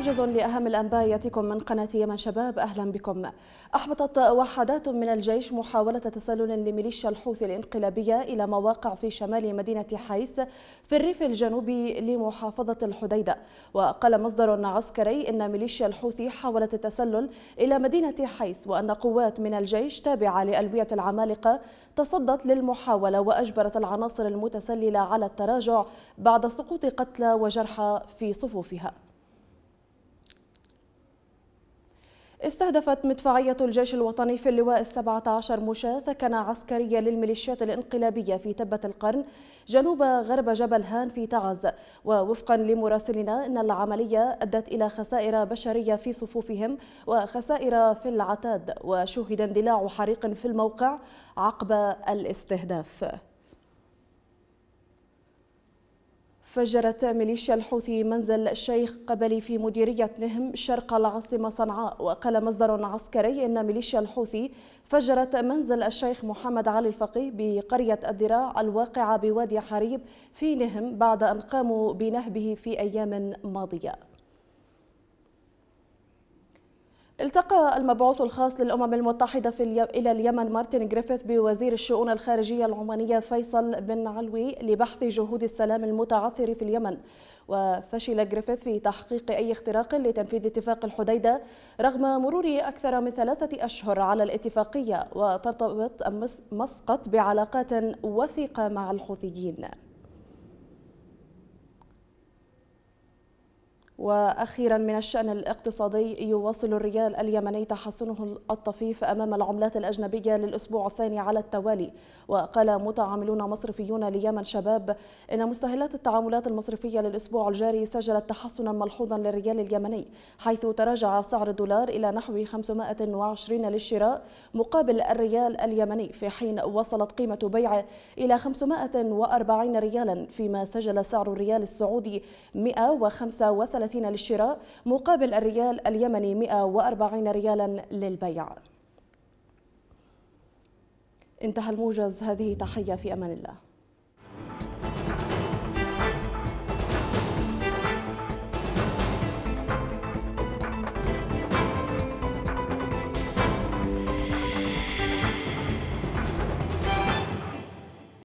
موجز لأهم الأنباء يأتيكم من قناة يمن شباب أهلا بكم أحبطت وحدات من الجيش محاولة تسلل لميليشيا الحوثي الإنقلابية إلى مواقع في شمال مدينة حيس في الريف الجنوبي لمحافظة الحديدة وقال مصدر عسكري أن ميليشيا الحوثي حاولت التسلل إلى مدينة حيس وأن قوات من الجيش تابعة لألوية العمالقة تصدت للمحاولة وأجبرت العناصر المتسللة على التراجع بعد سقوط قتلى وجرحى في صفوفها استهدفت مدفعية الجيش الوطني في اللواء السبعة عشر مشاة ثكنة عسكرية للميليشيات الإنقلابية في تبة القرن جنوب غرب جبل هان في تعز ووفقا لمراسلنا إن العملية أدت إلى خسائر بشرية في صفوفهم وخسائر في العتاد وشهد اندلاع حريق في الموقع عقب الاستهداف فجرت ميليشيا الحوثي منزل الشيخ قبلي في مديرية نهم شرق العاصمة صنعاء وقال مصدر عسكري أن ميليشيا الحوثي فجرت منزل الشيخ محمد علي الفقيه بقرية الذراع الواقعة بوادي حريب في نهم بعد أن قاموا بنهبه في أيام ماضية التقى المبعوث الخاص للأمم المتحدة في الي... إلى اليمن مارتن جريفيث بوزير الشؤون الخارجية العمانية فيصل بن علوي لبحث جهود السلام المتعثر في اليمن وفشل جريفيث في تحقيق أي اختراق لتنفيذ اتفاق الحديدة رغم مرور أكثر من ثلاثة أشهر على الاتفاقية وترتبط مسقط بعلاقات وثيقة مع الحوثيين وأخيرا من الشأن الاقتصادي يواصل الريال اليمني تحسنه الطفيف أمام العملات الأجنبية للأسبوع الثاني على التوالي وقال متعاملون مصرفيون ليمن شباب إن مستهلات التعاملات المصرفية للأسبوع الجاري سجلت تحسنا ملحوظا للريال اليمني حيث تراجع سعر الدولار إلى نحو 520 للشراء مقابل الريال اليمني في حين وصلت قيمة بيعه إلى 540 ريالا فيما سجل سعر الريال السعودي 135 130 للشراء مقابل الريال اليمني 140 ريالا للبيع انتهى الموجز هذه تحية في أمان الله